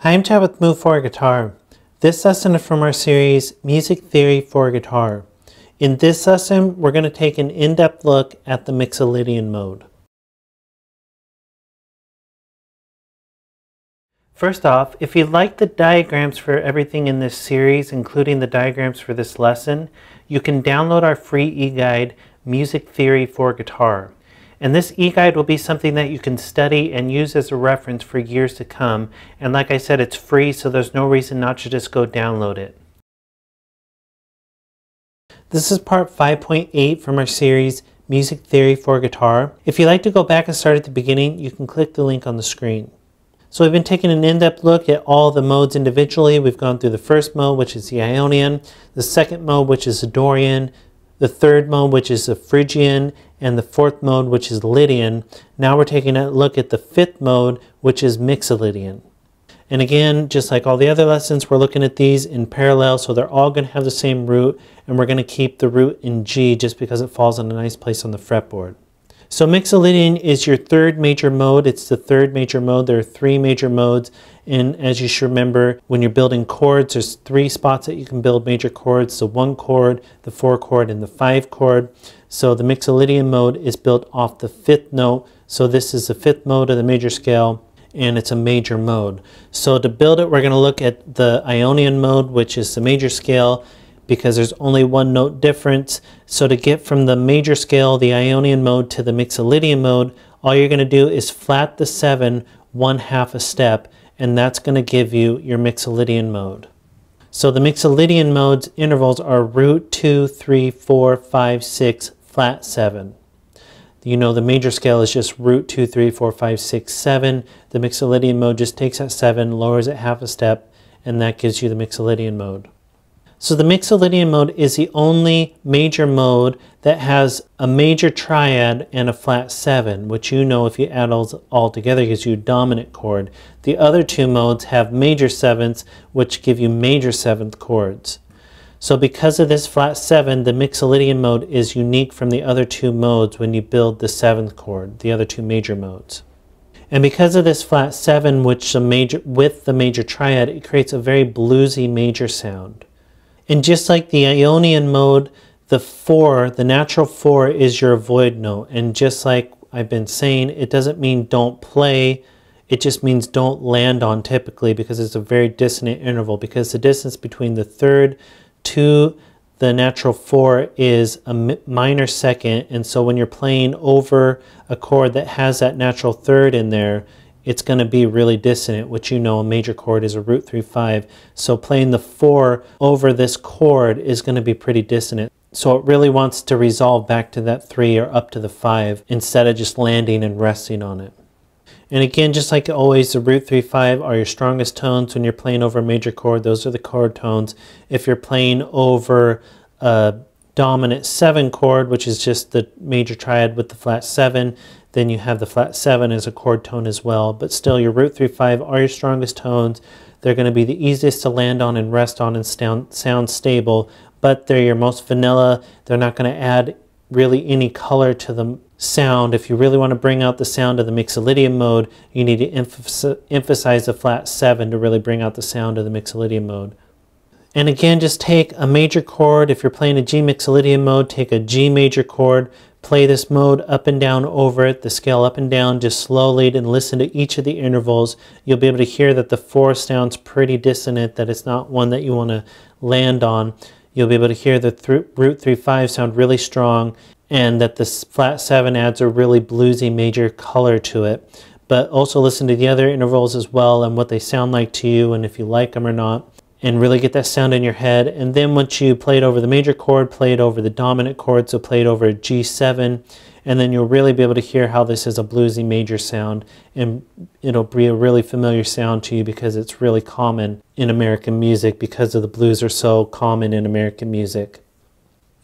Hi, I'm Chad with Move for Guitar. This lesson is from our series, Music Theory for Guitar. In this lesson, we're going to take an in-depth look at the Mixolydian mode. First off, if you like the diagrams for everything in this series, including the diagrams for this lesson, you can download our free e-guide, Music Theory for Guitar. And this e-guide will be something that you can study and use as a reference for years to come. And like I said, it's free, so there's no reason not to just go download it. This is part 5.8 from our series, Music Theory for Guitar. If you'd like to go back and start at the beginning, you can click the link on the screen. So we've been taking an in-depth look at all the modes individually. We've gone through the first mode, which is the Ionian, the second mode, which is the Dorian, the third mode, which is the Phrygian, and the fourth mode, which is Lydian. Now we're taking a look at the fifth mode, which is Mixolydian. And again, just like all the other lessons, we're looking at these in parallel, so they're all going to have the same root, and we're going to keep the root in G just because it falls in a nice place on the fretboard. So Mixolydian is your third major mode. It's the third major mode. There are three major modes. And as you should remember, when you're building chords, there's three spots that you can build major chords. The one chord, the four chord, and the five chord. So the Mixolydian mode is built off the fifth note. So this is the fifth mode of the major scale and it's a major mode. So to build it, we're going to look at the Ionian mode, which is the major scale, because there's only one note difference. So to get from the major scale, the Ionian mode to the Mixolydian mode, all you're going to do is flat the 7 one half a step, and that's going to give you your Mixolydian mode. So the Mixolydian mode's intervals are root 2, 3, 4, 5, 6, flat 7. You know the major scale is just root 2, 3, 4, 5, 6, 7. The Mixolydian mode just takes that 7, lowers it half a step, and that gives you the Mixolydian mode. So the Mixolydian mode is the only major mode that has a major triad and a flat 7, which you know if you add those all together gives you dominant chord. The other two modes have major sevenths, which give you major 7th chords. So because of this flat 7, the Mixolydian mode is unique from the other two modes when you build the 7th chord, the other two major modes. And because of this flat 7 which the major, with the major triad, it creates a very bluesy major sound. And just like the Ionian mode, the four, the natural four is your void note. And just like I've been saying, it doesn't mean don't play. It just means don't land on typically because it's a very dissonant interval because the distance between the third to the natural four is a minor second. And so when you're playing over a chord that has that natural third in there, it's going to be really dissonant, which you know a major chord is a root 3 5. So playing the 4 over this chord is going to be pretty dissonant. So it really wants to resolve back to that 3 or up to the 5 instead of just landing and resting on it. And again, just like always, the root 3 5 are your strongest tones when you're playing over a major chord. Those are the chord tones. If you're playing over a dominant seven chord, which is just the major triad with the flat seven. Then you have the flat seven as a chord tone as well. But still, your root three five are your strongest tones. They're going to be the easiest to land on and rest on and sound, sound stable, but they're your most vanilla. They're not going to add really any color to the sound. If you really want to bring out the sound of the mixolydian mode, you need to emph emphasize the flat seven to really bring out the sound of the mixolydian mode. And again, just take a major chord. If you're playing a G mixolydian mode, take a G major chord, play this mode up and down over it, the scale up and down, just slowly and listen to each of the intervals. You'll be able to hear that the four sounds pretty dissonant, that it's not one that you want to land on. You'll be able to hear the th root 3-5 sound really strong and that the flat 7 adds a really bluesy major color to it. But also listen to the other intervals as well and what they sound like to you and if you like them or not and really get that sound in your head. And then once you play it over the major chord, play it over the dominant chord, so play it over G7, and then you'll really be able to hear how this is a bluesy major sound, and it'll be a really familiar sound to you because it's really common in American music because of the blues are so common in American music,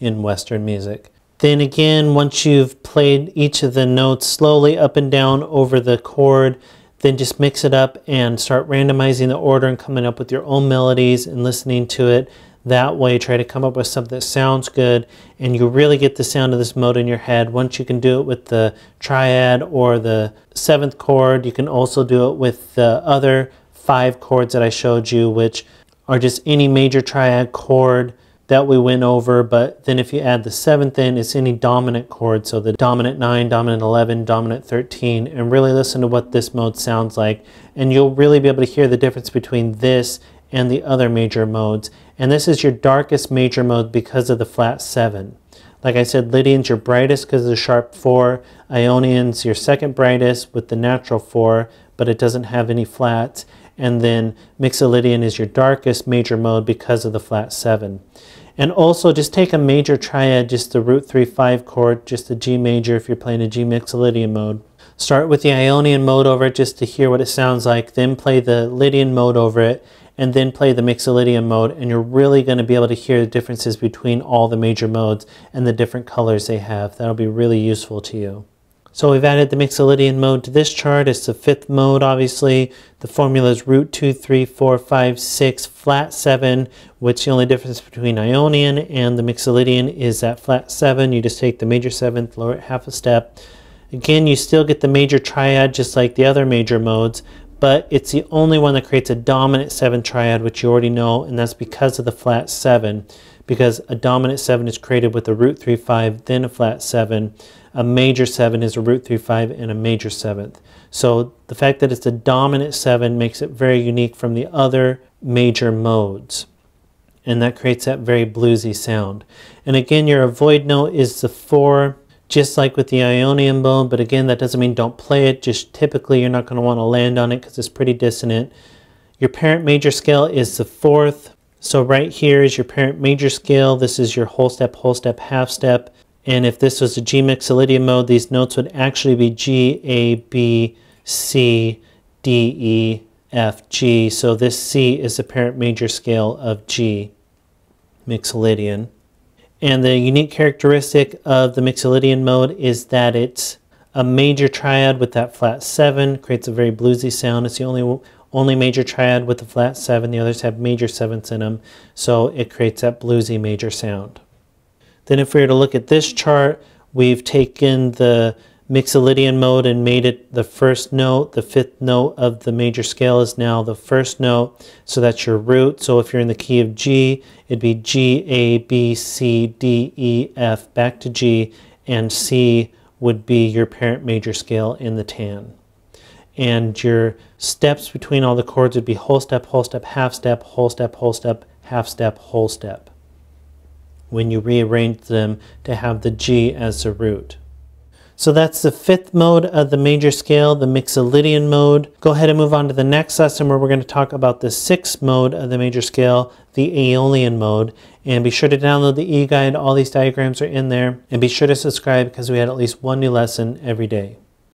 in Western music. Then again, once you've played each of the notes slowly up and down over the chord, then just mix it up and start randomizing the order and coming up with your own melodies and listening to it that way try to come up with something that sounds good and you really get the sound of this mode in your head once you can do it with the triad or the seventh chord you can also do it with the other five chords that i showed you which are just any major triad chord that we went over, but then if you add the seventh in, it's any dominant chord, so the dominant 9, dominant 11, dominant 13, and really listen to what this mode sounds like, and you'll really be able to hear the difference between this and the other major modes. And this is your darkest major mode because of the flat 7. Like I said, Lydian's your brightest because of the sharp 4, Ionian's your second brightest with the natural 4, but it doesn't have any flats, and then Mixolydian is your darkest major mode because of the flat 7. And also just take a major triad, just the root 3 5 chord, just the G major if you're playing a G mixolydian mode. Start with the Ionian mode over it just to hear what it sounds like, then play the Lydian mode over it, and then play the mixolydian mode, and you're really going to be able to hear the differences between all the major modes and the different colors they have. That'll be really useful to you. So we've added the Mixolydian mode to this chart. It's the fifth mode, obviously. The formula is root 2, 3, 4, 5, 6, flat 7, which the only difference between Ionian and the Mixolydian is that flat 7. You just take the major 7th, lower it half a step. Again, you still get the major triad just like the other major modes, but it's the only one that creates a dominant 7 triad, which you already know, and that's because of the flat 7 because a dominant 7 is created with a root 3 5, then a flat 7. A major 7 is a root 3 5 and a major 7th. So the fact that it's a dominant 7 makes it very unique from the other major modes. And that creates that very bluesy sound. And again, your avoid note is the 4, just like with the Ionian bone, but again, that doesn't mean don't play it. Just typically, you're not going to want to land on it because it's pretty dissonant. Your parent major scale is the 4th so right here is your parent major scale. This is your whole step, whole step, half step. And if this was a G Mixolydian mode, these notes would actually be G, A, B, C, D, E, F, G. So this C is the parent major scale of G Mixolydian. And the unique characteristic of the Mixolydian mode is that it's a major triad with that flat seven, creates a very bluesy sound. It's the only only major triad with a flat seven. The others have major sevenths in them, so it creates that bluesy major sound. Then if we were to look at this chart, we've taken the mixolydian mode and made it the first note. The fifth note of the major scale is now the first note, so that's your root. So if you're in the key of G, it'd be G, A, B, C, D, E, F, back to G, and C would be your parent major scale in the tan and your steps between all the chords would be whole step, whole step, half step, whole step, whole step, half step, whole step when you rearrange them to have the G as the root. So that's the fifth mode of the major scale, the Mixolydian mode. Go ahead and move on to the next lesson where we're going to talk about the sixth mode of the major scale, the Aeolian mode. And be sure to download the e-guide. All these diagrams are in there. And be sure to subscribe because we had at least one new lesson every day.